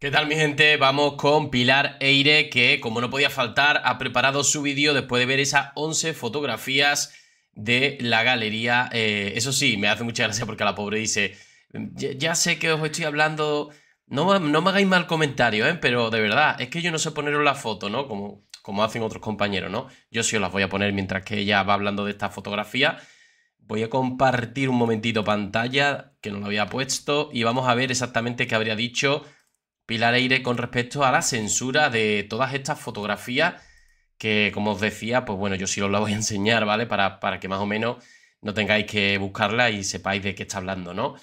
¿Qué tal mi gente? Vamos con Pilar Eire que como no podía faltar ha preparado su vídeo después de ver esas 11 fotografías de la galería. Eh, eso sí, me hace mucha gracia porque la pobre dice, ya, sé que os estoy hablando, no, no me hagáis mal comentario, ¿eh? pero de verdad, es que yo no sé poneros la foto, ¿no? Como, como hacen otros compañeros, ¿no? Yo sí os las voy a poner mientras que ella va hablando de esta fotografía. Voy a compartir un momentito pantalla que no lo había puesto y vamos a ver exactamente qué habría dicho Pilar aire con respecto a la censura de todas estas fotografías que, como os decía, pues bueno, yo sí os la voy a enseñar, ¿vale? Para, que más o menos no tengáis que buscarla y sepáis de qué está hablando, ¿no?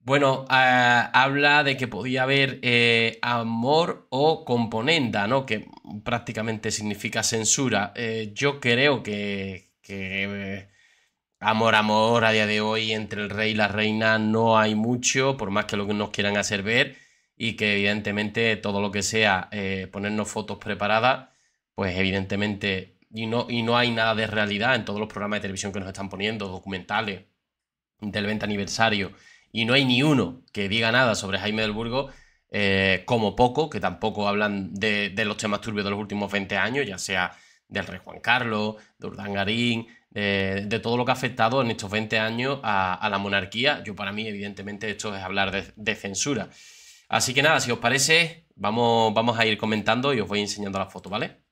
Bueno, eh, habla de que podía haber eh, amor o componenda, ¿no? Que prácticamente significa censura. Eh, yo creo que, que amor, amor a día de hoy entre el rey y la reina no hay mucho, por más que lo que nos quieran hacer ver y que evidentemente todo lo que sea eh, ponernos fotos preparadas, pues evidentemente, y no, y no hay nada de realidad en todos los programas de televisión que nos están poniendo, documentales del 20 aniversario, y no hay ni uno que diga nada sobre Jaime del Burgo, eh, como poco, que tampoco hablan de, los temas turbios de los últimos 20 años, ya sea del rey Juan Carlos, de Urdangarín, de, de todo lo que ha afectado en estos 20 años a, la monarquía. Yo para mí, evidentemente, esto es hablar de censura. Así que nada, si os parece, vamos, vamos a ir comentando y os voy enseñando las fotos, ¿vale?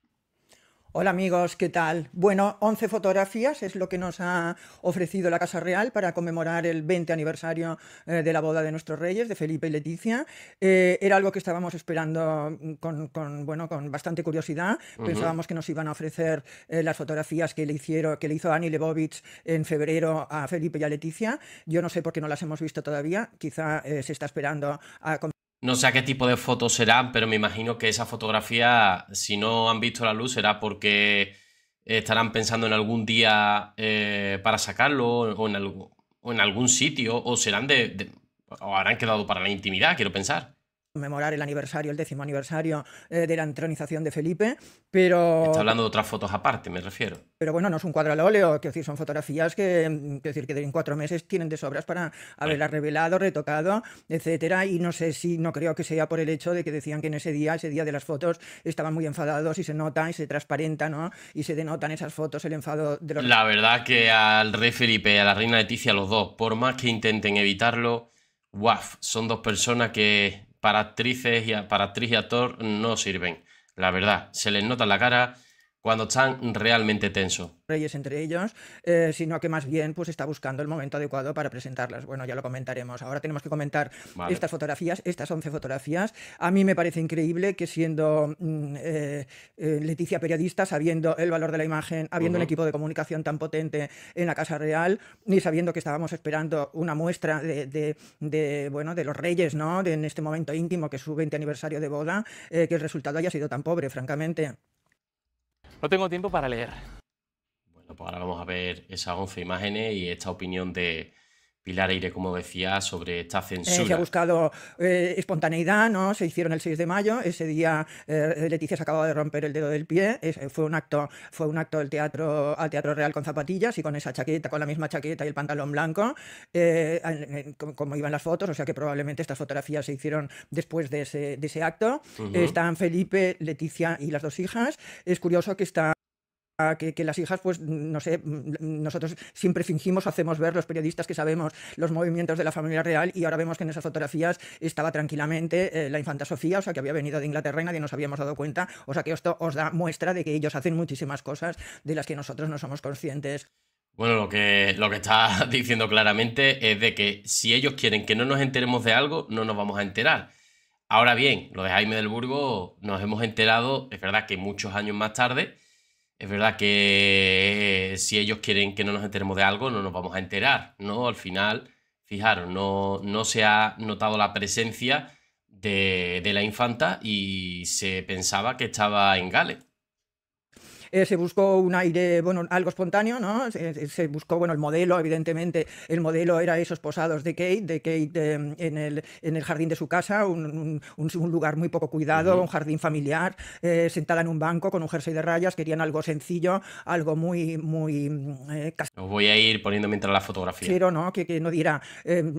Hola amigos, ¿qué tal? Bueno, 11 fotografías es lo que nos ha ofrecido la Casa Real para conmemorar el 20 aniversario eh, de la boda de nuestros reyes, de Felipe y Leticia. Eh, era algo que estábamos esperando mm, con, bueno, con bastante curiosidad. Pensábamos que nos iban a ofrecer eh, las fotografías que le, hicieron, que le hizo Annie Lebovich en febrero a Felipe y a Leticia. Yo no sé por qué no las hemos visto todavía. Quizá se está esperando a no sé qué tipo de fotos serán, pero me imagino que esa fotografía, si no han visto la luz, será porque estarán pensando en algún día eh, para sacarlo o en, algún sitio, o serán de, o habrán quedado para la intimidad, quiero pensar conmemorar el aniversario, el décimo aniversario eh, de la entronización de Felipe, pero... Está hablando de otras fotos aparte, me refiero. Pero bueno, no es un cuadro al óleo, que decir, son fotografías que, mm, decir, que en cuatro meses tienen de sobras para haberlas revelado, retocado, etcétera, y no sé si, no creo que sea por el hecho de que decían que en ese día, ese día de las fotos, estaban muy enfadados y se nota y se transparenta, ¿no? Y se denotan esas fotos, el enfado de los... La verdad que al rey Felipe y a la reina Leticia, los dos, por más que intenten evitarlo, guaf, son dos personas que para actrices y para actriz y actor no sirven. La verdad, se les nota la cara, cuando están realmente tenso. Reyes entre ellos, eh, sino que más bien pues está buscando el momento adecuado para presentarlas. Bueno, ya lo comentaremos. Ahora tenemos que comentar estas fotografías, estas 11 fotografías. A mí me parece increíble que siendo mm, eh, eh, Leticia periodista, sabiendo el valor de la imagen, habiendo un equipo de comunicación tan potente en la Casa Real y sabiendo que estábamos esperando una muestra de, bueno, de los reyes, ¿no? De, en este momento íntimo que es su 20 aniversario de boda, que el resultado haya sido tan pobre, francamente. No tengo tiempo para leer. Bueno, pues ahora vamos a ver esas 11 imágenes y esta opinión de, Pilar Aire, como decía, sobre esta censura. Eh, se ha buscado eh, espontaneidad, ¿no? Se hicieron el 6 de mayo, ese día eh, Leticia se acababa de romper el dedo del pie, fue un acto, fue un acto del teatro, al Teatro Real con zapatillas y con esa chaqueta, con la misma chaqueta y el pantalón blanco, como, iban las fotos, o sea que probablemente estas fotografías se hicieron después de ese, de ese acto. Están Felipe, Leticia y las dos hijas. Es curioso que está que, las hijas, pues, no sé, mm, nosotros siempre fingimos, hacemos ver los periodistas que sabemos los movimientos de la familia real y ahora vemos que en esas fotografías estaba tranquilamente eh, la infanta Sofía, o sea, que había venido de Inglaterra y nadie nos habíamos dado cuenta, o sea, que esto os da muestra de que ellos hacen muchísimas cosas de las que nosotros no somos conscientes. Bueno, lo que, lo que está diciendo claramente es de que si ellos quieren que no nos enteremos de algo, no nos vamos a enterar. Ahora bien, lo de Jaime del Burgo nos hemos enterado, es verdad que muchos años más tarde, es verdad que eh, si ellos quieren que no nos enteremos de algo, no nos vamos a enterar, ¿no? Al final, fijaros, no, no se ha notado la presencia de, de la infanta y se pensaba que estaba en Gales. Eh, se buscó un aire, bueno, algo espontáneo, ¿no? Se, buscó, bueno, el modelo, evidentemente, el modelo era esos posados de Kate, de Kate eh, en, el, en el jardín de su casa, un, un, lugar muy poco cuidado, un jardín familiar, eh, sentada en un banco con un jersey de rayas, querían algo sencillo, algo muy, muy... Mm, Os voy a ir poniendo mientras la fotografía. Quiero, ¿no? Que, no diera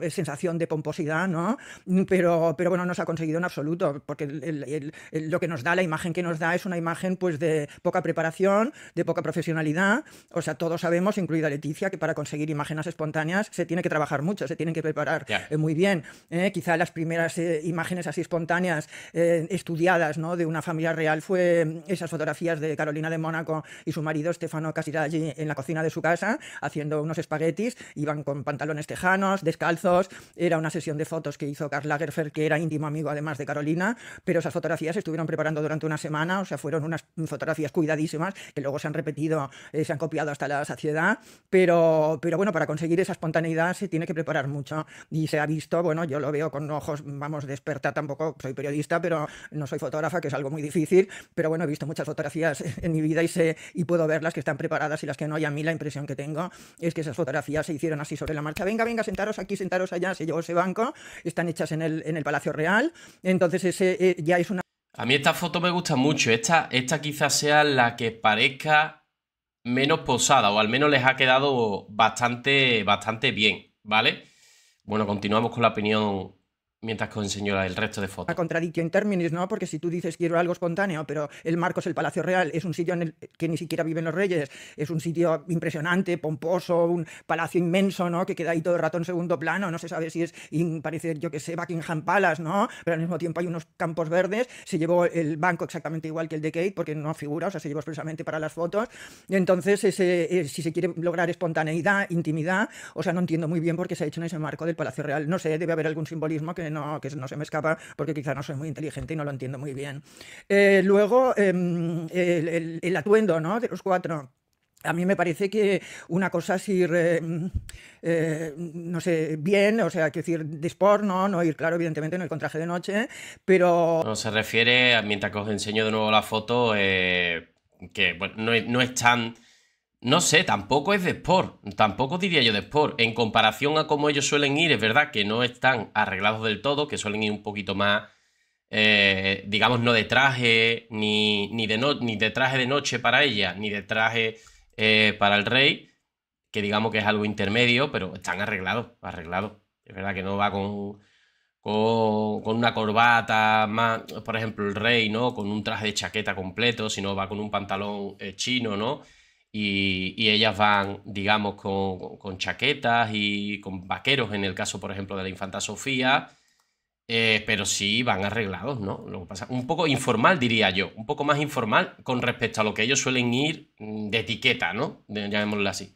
sensación de pomposidad, ¿no? Mm, pero, pero bueno, no se ha conseguido en absoluto, porque lo que nos da, la imagen que nos da es una imagen pues de poca preparación de poca profesionalidad. O sea, todos sabemos, incluida Leticia, que para conseguir imágenes espontáneas se tiene que trabajar mucho, se tienen que preparar eh, muy bien. ¿eh? quizá las primeras eh, imágenes así espontáneas estudiadas ¿no? de una familia real fue mm, esas fotografías de Carolina de Mónaco y su marido Stefano allí en la cocina de su casa haciendo unos espaguetis, iban con pantalones tejanos, descalzos, era una sesión de fotos que hizo Karl Lagerfeld, que era íntimo amigo además de Carolina, pero esas fotografías estuvieron preparando durante una semana, o sea, fueron unas fotografías cuidadísimas que luego se han repetido, eh, se han copiado hasta la saciedad, pero, pero bueno, para conseguir esa espontaneidad se tiene que preparar mucho y se ha visto, bueno, yo lo veo con ojos, vamos, desperta tampoco, soy periodista, pero no soy fotógrafa, que es algo muy difícil, pero bueno, he visto muchas fotografías en mi vida y, sé, y puedo ver las que están preparadas y las que no, y a mí la impresión que tengo es que esas fotografías se hicieron así sobre la marcha, venga, venga, sentaros aquí, sentaros allá, se llevó ese banco, están hechas en el, en el Palacio Real, entonces ese eh, ya es una a mí esta foto me gusta mucho. Esta, esta quizás sea la que parezca menos posada, o al menos les ha quedado bastante, bastante bien, ¿vale? Bueno, continuamos con la opinión mientras señora el resto de fotos. A contradicción términos ¿no? Porque si tú dices quiero algo espontáneo, pero el marco es el Palacio Real, es un sitio en el que ni siquiera viven los reyes, es un sitio impresionante, pomposo, un palacio inmenso, ¿no? Que queda ahí todo el rato en segundo plano, no se sabe si es, parece, yo que sé, Buckingham Palace, ¿no? Pero al mismo tiempo hay unos campos verdes, se llevó el banco exactamente igual que el de Kate, porque no figura, o sea, se llevó expresamente para las fotos. Entonces, ese, eh, si se quiere lograr espontaneidad, intimidad, o sea, no entiendo muy bien por qué se ha hecho en ese marco del Palacio Real, no sé, debe haber algún simbolismo que no, que no se me escapa porque quizá no soy muy inteligente y no lo entiendo muy bien. Eh, luego, em, el, atuendo ¿no? de los cuatro. A mí me parece que una cosa es ir, em, eh, no sé, bien, o sea, que decir, de ¿no? No ir, claro, evidentemente, en el contraje de noche, pero... No, se refiere, a, mientras que os enseño de nuevo la foto, eh, que no es tan no sé, tampoco es de Sport, tampoco diría yo de Sport. En comparación a cómo ellos suelen ir, es verdad que no están arreglados del todo, que suelen ir un poquito más, eh, digamos, no de traje, ni, ni, de no, ni de traje de noche para ella, ni de traje eh, para el rey, que digamos que es algo intermedio, pero están arreglados, arreglados. Es verdad que no va con, con, una corbata más, por ejemplo, el rey, ¿no? Con un traje de chaqueta completo, sino va con un pantalón eh, chino, ¿no? Y, ellas van, digamos, con, chaquetas y con vaqueros, en el caso, por ejemplo, de la infanta Sofía, eh, pero sí van arreglados, ¿no? Lo pasa, un poco informal, diría yo, un poco más informal con respecto a lo que ellos suelen ir mm, de etiqueta, ¿no? llamémoslo así.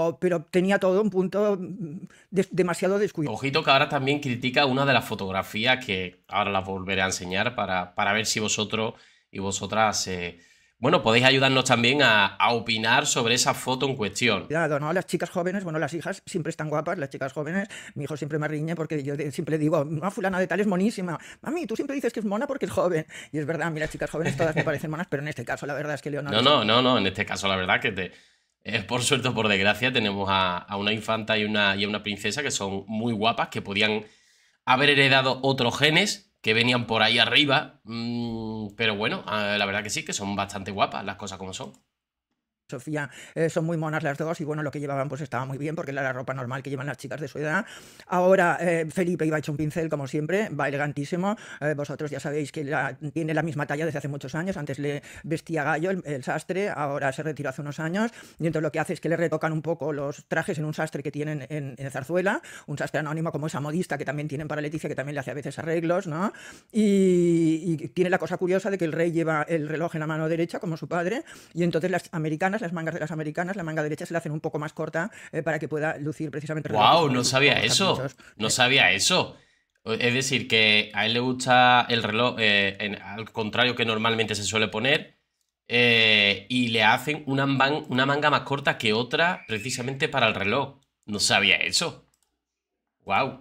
Oh, pero tenía todo un punto mm, demasiado descuidado. Ojito que ahora también critica una de las fotografías que ahora las volveré a enseñar para, para ver si vosotros y vosotras... Eh, bueno, podéis ayudarnos también a, opinar sobre esa foto en cuestión. Cuidado, ¿no? Las chicas jóvenes, bueno, las hijas siempre están guapas, las chicas jóvenes. Mi hijo siempre me riñe porque yo siempre digo, no, ah, fulana de tal es monísima. Mami, tú siempre dices que es mona porque es joven. Y es verdad, mira, chicas jóvenes todas me parecen monas, pero en este caso la verdad es que Leonardo... No, no, no, no, en este caso la verdad que te... Eh, por suerte o por desgracia tenemos a, una infanta y, una, y a una princesa que son muy guapas, que podían haber heredado otros genes, que venían por ahí arriba. Mm, pero bueno, ah, la verdad que sí, que son bastante guapas las cosas como son. Sofía eh, son muy monas las dos y bueno, lo que llevaban pues estaba muy bien porque era la ropa normal que llevan las chicas de su edad. Ahora eh, Felipe iba hecho un pincel como siempre, va elegantísimo. Eh, vosotros ya sabéis que tiene la misma talla desde hace muchos años. Antes le vestía gallo el, sastre, ahora se retiró hace unos años y entonces lo que hace es que le retocan un poco los trajes en un sastre que tienen en, Zarzuela, un sastre anónimo como esa modista que también tienen para Leticia que también le hace a veces arreglos, ¿no? y tiene la cosa curiosa de que el rey lleva el reloj en la mano derecha como su padre y entonces las americanas las mangas de las americanas, la manga derecha se la hacen un poco más corta eh, para que pueda lucir precisamente. ¡Wow! No sabía eso. no eh. sabía eso. Es decir, que a él le gusta el reloj, eh, al contrario que normalmente se suele poner, y le hacen una, una manga más corta que otra precisamente para el reloj. No sabía eso. ¡Wow!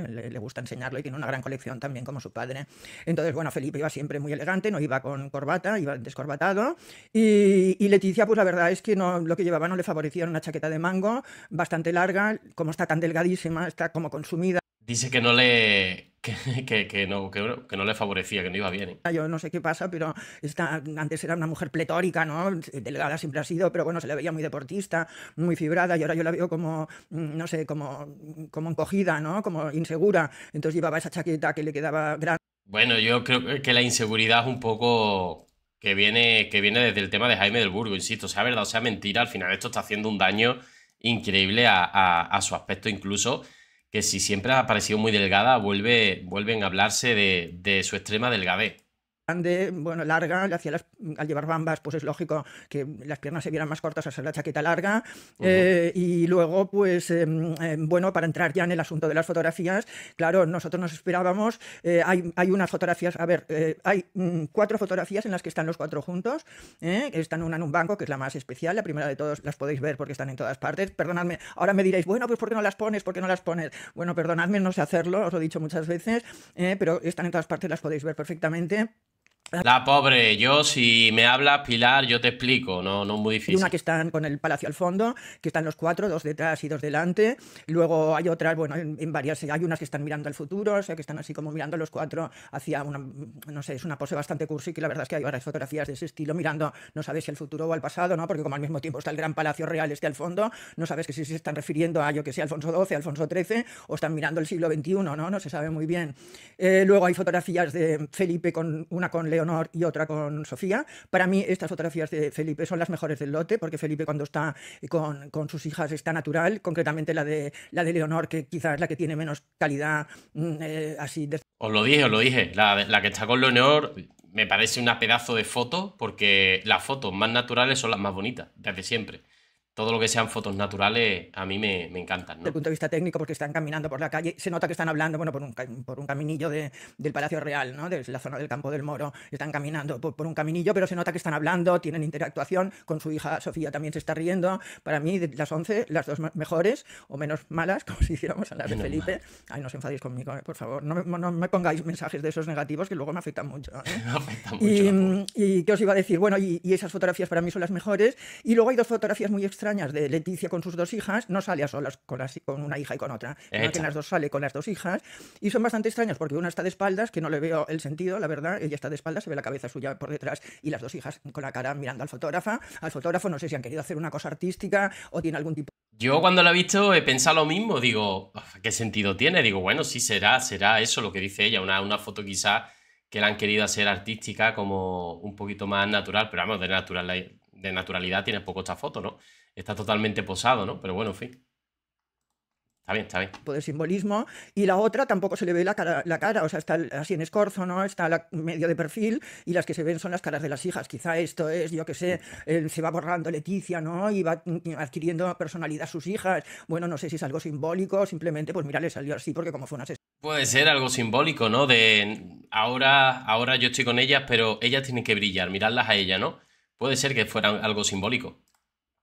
le, gusta enseñarlo y tiene una gran colección también como su padre. Entonces, bueno, Felipe iba siempre muy elegante, no iba con corbata, iba descorbatado. Y, Leticia, pues la verdad es que no, lo que llevaba no le favorecía una chaqueta de mango bastante larga, como está tan delgadísima, está como consumida. Dice que no le, que, no, que, no le favorecía, que no iba bien. ¿eh? Ah, yo no sé qué pasa, pero esta, antes era una mujer pletórica, ¿no? Delgada siempre ha sido, pero bueno, se la veía muy deportista, muy fibrada, y ahora yo la veo como, mm, no sé, como, como encogida, ¿no? Como insegura. Entonces llevaba esa chaqueta que le quedaba grande. Bueno, yo creo que la inseguridad es un poco que viene, que viene desde el tema de Jaime del Burgo, insisto, sea verdad o sea mentira, al final esto está haciendo un daño increíble a, a su aspecto incluso que si siempre ha parecido muy delgada, vuelve, vuelven a hablarse de, de su extrema delgadez grande, bueno, larga, las, al llevar bambas, pues es lógico que las piernas se vieran más cortas a ser la chaqueta larga. Eh, y luego, pues, em, em, bueno, para entrar ya en el asunto de las fotografías, claro, nosotros nos esperábamos, eh, hay, hay, unas fotografías, a ver, eh, hay mm, cuatro fotografías en las que están los cuatro juntos, están una en un banco, que es la más especial, la primera de todos, las podéis ver porque están en todas partes. Perdonadme, ahora me diréis, bueno, pues ¿por qué no las pones? ¿Por qué no las pones? Bueno, perdonadme, no sé hacerlo, os lo he dicho muchas veces, pero están en todas partes, las podéis ver perfectamente. Ah. La pobre, yo si me hablas, Pilar, yo te explico, no, no es muy difícil. Hay una que están con el palacio al fondo, que están los cuatro, dos detrás y dos delante. Luego hay otras, bueno, en, varias, hay unas que están mirando al futuro, o sea, que están así como mirando los cuatro hacia una, no sé, es una pose bastante cursi, que la verdad es que hay varias fotografías de ese estilo mirando, no sabes si al futuro o al pasado, ¿no? Porque como al mismo tiempo está el gran palacio real este al fondo, no sabes que si se están refiriendo a, yo que sé, Alfonso XII, Alfonso XIII, o están mirando el siglo XXI, ¿no? No se sabe muy bien. Eh, luego hay fotografías de Felipe con una con León y otra con Sofía. Para mí estas fotografías de Felipe son las mejores del lote, porque Felipe cuando está eh, con, sus hijas está natural, concretamente la de, la de Leonor, que quizás es la que tiene menos calidad mm, eh, así. Os lo dije, os lo dije. La, la que está con Leonor me parece una pedazo de foto, porque las fotos más naturales son las más bonitas, desde siempre todo lo que sean fotos naturales a mí me, encantan. Desde el punto de vista técnico, porque están caminando por la calle, se nota que están hablando, bueno, por un, por un caminillo de, del Palacio Real, ¿no? De la zona del Campo del Moro, están caminando por, un caminillo, pero se nota que están hablando, tienen interactuación, con su hija Sofía también se está riendo. Para mí, las 11, las dos mejores o menos malas, como si hiciéramos a la de Felipe. Ay, no os enfadéis conmigo, eh, por favor, no me, no me, pongáis mensajes de esos negativos que luego me afectan mucho. ¿eh? afecta mucho y, y, qué os iba a decir, bueno, y, y esas fotografías para mí son las mejores. Y luego hay dos fotografías muy extrañas extrañas de Leticia con sus dos hijas, no sale a solas con, una hija y con otra, sino que las dos sale con las dos hijas, y son bastante extrañas porque una está de espaldas, que no le veo el sentido, la verdad, ella está de espaldas, se ve la cabeza suya por detrás y las dos hijas con la cara mirando al fotógrafo, al fotógrafo, no sé si han querido hacer una cosa artística o tiene algún tipo yo cuando la he visto he pensado lo mismo, digo, ¿qué sentido tiene? Digo, bueno, sí será, será eso lo que dice ella, una, una foto quizá que la han querido hacer artística como un poquito más natural, pero vamos, de, natural, de naturalidad tiene poco esta foto, ¿no? está totalmente posado, ¿no? Pero bueno, en fin. Está bien, está bien. el simbolismo. Y la otra tampoco se le ve la cara, o sea, está así en escorzo, ¿no? Está medio de perfil y las que se ven son las caras de las hijas. Quizá esto es, yo qué sé, se va borrando Leticia, ¿no? Y va adquiriendo personalidad sus hijas. Bueno, no sé si es algo simbólico, simplemente, pues mira, le salió así porque como fue una sesión. Puede ser algo simbólico, ¿no? De ahora, ahora yo estoy con ellas, pero ellas tienen que brillar, mirarlas a ellas, ¿no? Puede ser que fuera algo simbólico.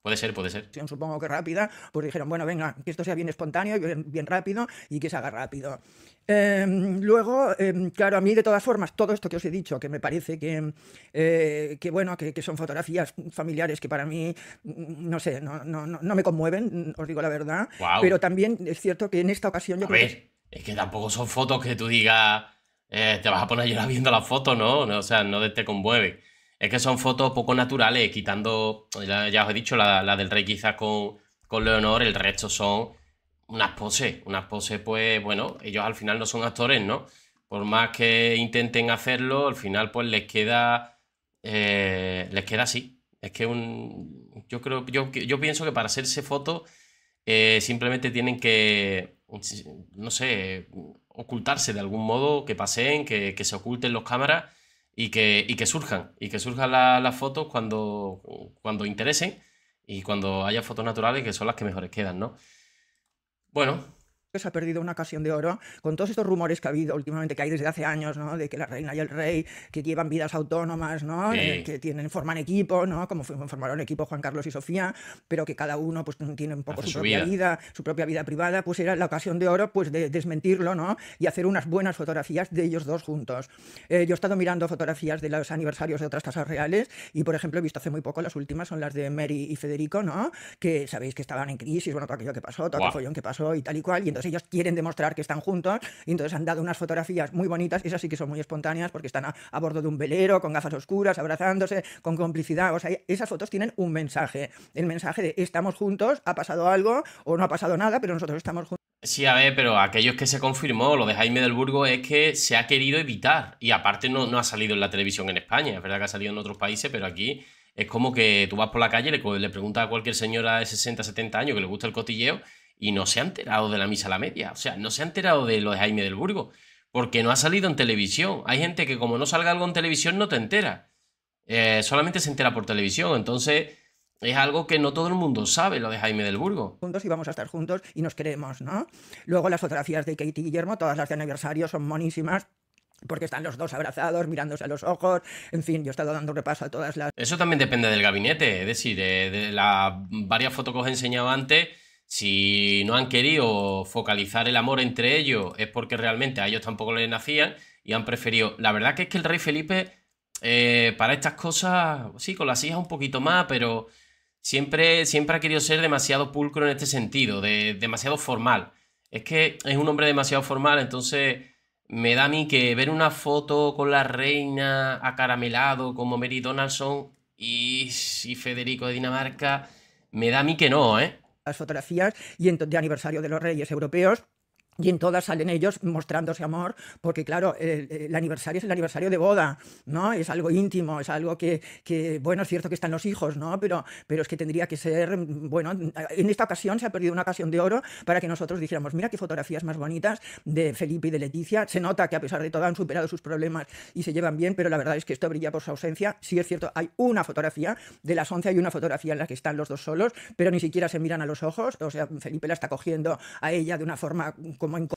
Puede ser, puede ser. Supongo que rápida, pues dijeron, bueno, venga, que esto sea bien espontáneo, bien, rápido y que se haga rápido. Em, luego, em, claro, a mí de todas formas, todo esto que os he dicho, que me parece que, eh, bueno, que, que, son fotografías familiares que para mí, no sé, no, no, no me conmueven, os digo la verdad, pero también es cierto que en esta ocasión yo Es que tampoco son fotos que tú digas, eh, te vas a poner a viendo la foto ¿no? ¿no? O sea, no te conmueve. Es que son fotos poco naturales, quitando, ya, os he dicho, la, del rey quizás con, Leonor, el resto son unas poses, unas poses pues bueno, ellos al final no son actores, ¿no? Por más que intenten hacerlo, al final pues les queda, eh, les queda así. Es que un, yo creo, yo, yo pienso que para hacerse fotos eh, simplemente tienen que, no sé, ocultarse de algún modo, que paseen que, que se oculten los cámaras y que, que surjan, y que surjan las fotos cuando, cuando interesen y cuando haya fotos naturales que son las que mejores quedan, ¿no? Bueno, se ha perdido una ocasión de oro con todos estos rumores que ha habido últimamente, que hay desde hace años, ¿no? De que la reina y el rey, que llevan vidas autónomas, ¿no? Eh, que tienen, forman equipo, ¿no? Como formaron equipo Juan Carlos y Sofía, pero que cada uno pues tiene un poco su, propia vida. su propia vida privada, pues era la ocasión de oro pues de desmentirlo, ¿no? Y hacer unas buenas fotografías de ellos dos juntos. Eh, yo he estado mirando fotografías de los aniversarios de otras casas reales y, por ejemplo, he visto hace muy poco las últimas son las de Mary y Federico, ¿no? Que sabéis que estaban en crisis, bueno, todo aquello que pasó, todo follón que pasó y tal y cual, entonces Ellos quieren demostrar que están juntos y entonces han dado unas fotografías muy bonitas, esas sí que son muy espontáneas porque están a, bordo de un velero, con gafas oscuras, abrazándose, con complicidad. O sea, esas fotos tienen un mensaje. El mensaje de estamos juntos, ha pasado algo o no ha pasado nada, pero nosotros estamos juntos. Sí, a ver, pero aquellos que se confirmó, lo de Jaime del Burgo, es que se ha querido evitar. Y aparte no, ha salido en la televisión en España. Es verdad que ha salido en otros países, pero aquí es como que tú vas por la calle, le, le preguntas a cualquier señora de 60, 70 años que le gusta el cotilleo y no se ha enterado de la misa a la media, o sea, no se ha enterado de lo de Jaime del Burgo, porque no ha salido en televisión. Hay gente que como no salga algo en televisión no te entera, eh, solamente se entera por televisión, entonces es algo que no todo el mundo sabe, lo de Jaime del Burgo. Juntos y vamos a estar juntos y nos queremos, ¿no? Luego las fotografías de Katie y Guillermo, todas las de aniversario, son monísimas. Porque están los dos abrazados, mirándose a los ojos, en fin, yo he estado dando repaso a todas las... Eso también depende del gabinete, es decir, de las varias fotos que os he enseñado antes, si no han querido focalizar el amor entre ellos es porque realmente a ellos tampoco les nacían y han preferido. La verdad que es que el rey Felipe eh, para estas cosas, sí, con las hijas un poquito más, pero siempre, siempre ha querido ser demasiado pulcro en este sentido, demasiado formal. Es que es un hombre demasiado formal, entonces me da a mí que ver una foto con la reina acaramelado como Mary Donaldson y, y Federico de Dinamarca, me da a mí que no, ¿eh? las fotografías y de aniversario de los reyes europeos y en todas salen ellos mostrándose amor, porque claro, el, aniversario es el aniversario de boda, ¿no? Es algo íntimo, es algo que, que, bueno, es cierto que están los hijos, ¿no? Pero, pero es que tendría que ser, bueno, en esta ocasión se ha perdido una ocasión de oro para que nosotros dijéramos, mira qué fotografías más bonitas de Felipe y de Leticia. Se nota que a pesar de todo han superado sus problemas y se llevan bien, pero la verdad es que esto brilla por su ausencia. Sí es cierto, hay una fotografía, de las 11 hay una fotografía en la que están los dos solos, pero ni siquiera se miran a los ojos, o sea, Felipe la está cogiendo a ella de una forma...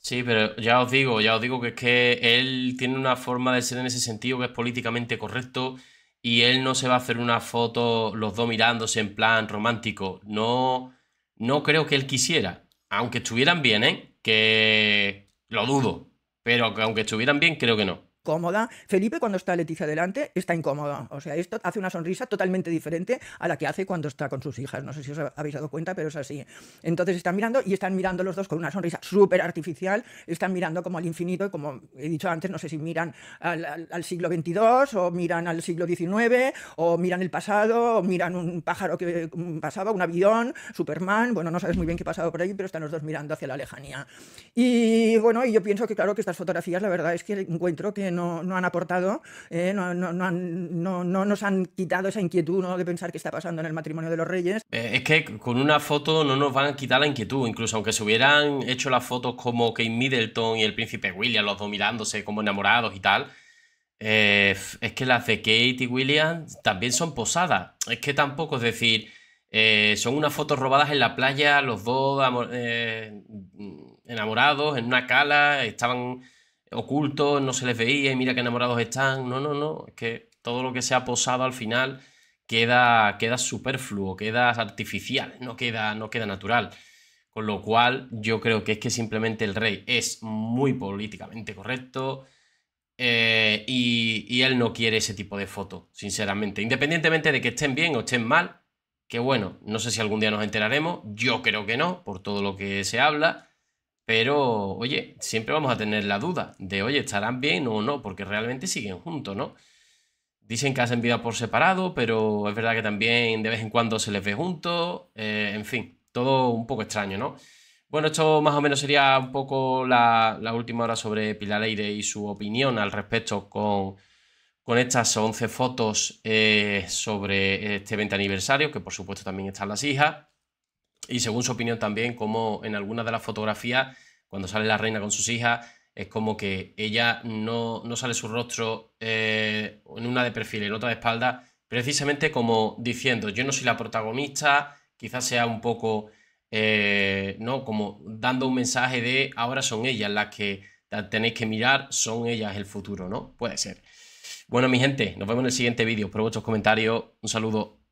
Sí, pero ya os digo, ya os digo que es que él tiene una forma de ser en ese sentido que es políticamente correcto y él no se va a hacer una foto los dos mirándose en plan romántico. No, no creo que él quisiera. Aunque estuvieran bien, ¿eh? Que lo dudo. Pero aunque estuvieran bien, creo que no cómoda. Felipe cuando está Leticia delante está incómoda. O sea, esto hace una sonrisa totalmente diferente a la que hace cuando está con sus hijas. No sé si os habéis dado cuenta, pero es así. Entonces están mirando y están mirando los dos con una sonrisa súper artificial. Están mirando como al infinito, como he dicho antes, no sé si miran al, siglo XXII o miran al siglo XIX o miran el pasado o miran un pájaro que pasaba, un avión, Superman. Bueno, no sabes muy bien qué pasaba por ahí, pero están los dos mirando hacia la lejanía. Y bueno, y yo pienso que claro que estas fotografías, la verdad es que encuentro que no, han aportado, eh, no, nos han quitado esa inquietud de pensar qué está pasando en el matrimonio de los reyes. Eh, es que con una foto no nos van a quitar la inquietud, incluso aunque se hubieran hecho las fotos como Kate Middleton y el príncipe William, los dos mirándose como enamorados y tal. Eh, es que las de Kate y William también son posadas. Es que tampoco, es decir, son unas fotos robadas en la playa, los dos enamorados, en una cala, estaban ocultos, no se les veía y mira qué enamorados están. No, no, no, es que todo lo que se ha posado al final queda, queda superfluo, queda artificial, no queda, no queda natural. Con lo cual yo creo que es que simplemente el rey es muy políticamente correcto eh, y, y, él no quiere ese tipo de fotos, sinceramente. Independientemente de que estén bien o estén mal, que bueno, no sé si algún día nos enteraremos, yo creo que no, por todo lo que se habla. Pero, oye, siempre vamos a tener la duda de, oye, ¿estarán bien o no? Porque realmente siguen juntos, ¿no? Dicen que hacen vida por separado, pero es verdad que también de vez en cuando se les ve juntos, eh, en fin, todo un poco extraño, ¿no? Bueno, esto más o menos sería un poco la, última hora sobre Pilar Aire y su opinión al respecto con, estas 11 fotos eh, sobre este 20 aniversario, que por supuesto también están las hijas. Y según su opinión también, como en alguna de las fotografías, cuando sale la reina con sus hijas, es como que ella no, sale su rostro eh, en una de perfil, en otra de espalda, precisamente como diciendo, yo no soy la protagonista, quizás sea un poco, eh, ¿no? Como dando un mensaje de, ahora son ellas las que tenéis que mirar, son ellas el futuro, ¿no? Puede ser. Bueno, mi gente, nos vemos en el siguiente vídeo. Por vuestros comentarios, un saludo.